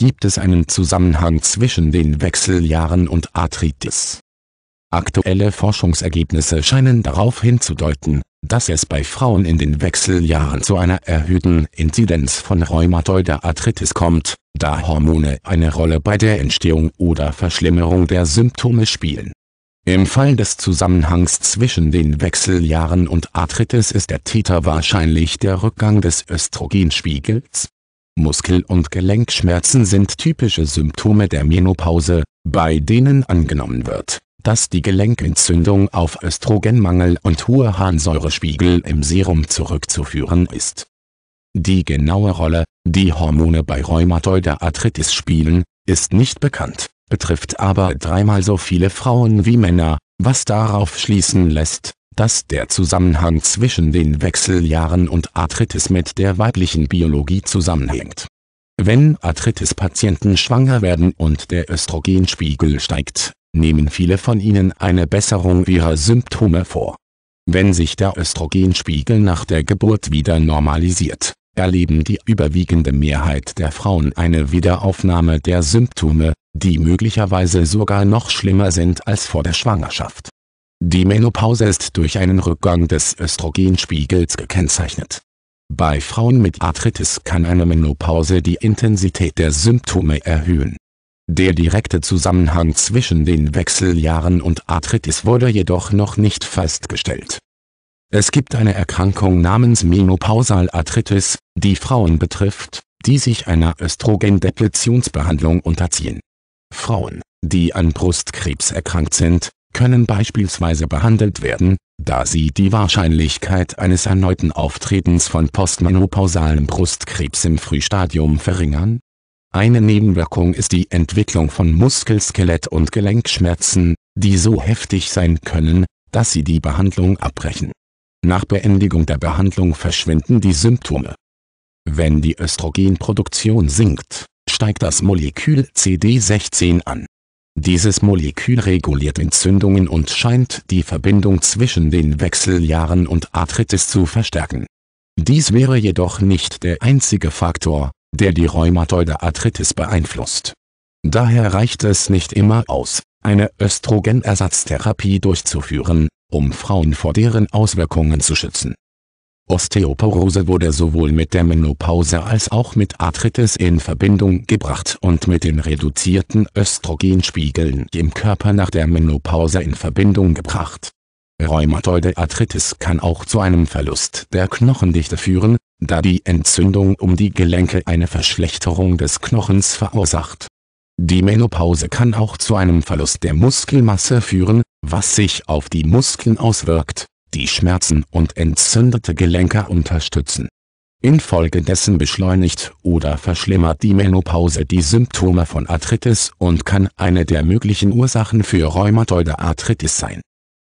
gibt es einen Zusammenhang zwischen den Wechseljahren und Arthritis. Aktuelle Forschungsergebnisse scheinen darauf hinzudeuten, dass es bei Frauen in den Wechseljahren zu einer erhöhten Inzidenz von rheumatoider Arthritis kommt, da Hormone eine Rolle bei der Entstehung oder Verschlimmerung der Symptome spielen. Im Fall des Zusammenhangs zwischen den Wechseljahren und Arthritis ist der Täter wahrscheinlich der Rückgang des Östrogenspiegels, Muskel- und Gelenkschmerzen sind typische Symptome der Menopause, bei denen angenommen wird, dass die Gelenkentzündung auf Östrogenmangel und hohe Harnsäurespiegel im Serum zurückzuführen ist. Die genaue Rolle, die Hormone bei rheumatoider Arthritis spielen, ist nicht bekannt, betrifft aber dreimal so viele Frauen wie Männer, was darauf schließen lässt, dass der Zusammenhang zwischen den Wechseljahren und Arthritis mit der weiblichen Biologie zusammenhängt. Wenn Arthritis-Patienten schwanger werden und der Östrogenspiegel steigt, nehmen viele von ihnen eine Besserung ihrer Symptome vor. Wenn sich der Östrogenspiegel nach der Geburt wieder normalisiert, erleben die überwiegende Mehrheit der Frauen eine Wiederaufnahme der Symptome, die möglicherweise sogar noch schlimmer sind als vor der Schwangerschaft die Menopause ist durch einen Rückgang des Östrogenspiegels gekennzeichnet. Bei Frauen mit Arthritis kann eine Menopause die Intensität der Symptome erhöhen. Der direkte Zusammenhang zwischen den Wechseljahren und Arthritis wurde jedoch noch nicht festgestellt. Es gibt eine Erkrankung namens Menopausalarthritis, die Frauen betrifft, die sich einer Östrogendepletionsbehandlung unterziehen. Frauen, die an Brustkrebs erkrankt sind, können beispielsweise behandelt werden, da sie die Wahrscheinlichkeit eines erneuten Auftretens von postmenopausalem Brustkrebs im Frühstadium verringern. Eine Nebenwirkung ist die Entwicklung von Muskelskelett- und Gelenkschmerzen, die so heftig sein können, dass sie die Behandlung abbrechen. Nach Beendigung der Behandlung verschwinden die Symptome. Wenn die Östrogenproduktion sinkt, steigt das Molekül CD16 an dieses Molekül reguliert Entzündungen und scheint die Verbindung zwischen den Wechseljahren und Arthritis zu verstärken. Dies wäre jedoch nicht der einzige Faktor, der die rheumatoide Arthritis beeinflusst. Daher reicht es nicht immer aus, eine Östrogenersatztherapie durchzuführen, um Frauen vor deren Auswirkungen zu schützen. Osteoporose wurde sowohl mit der Menopause als auch mit Arthritis in Verbindung gebracht und mit den reduzierten Östrogenspiegeln im Körper nach der Menopause in Verbindung gebracht. Rheumatoide Arthritis kann auch zu einem Verlust der Knochendichte führen, da die Entzündung um die Gelenke eine Verschlechterung des Knochens verursacht. Die Menopause kann auch zu einem Verlust der Muskelmasse führen, was sich auf die Muskeln auswirkt die Schmerzen und entzündete Gelenke unterstützen. Infolgedessen beschleunigt oder verschlimmert die Menopause die Symptome von Arthritis und kann eine der möglichen Ursachen für rheumatoide Arthritis sein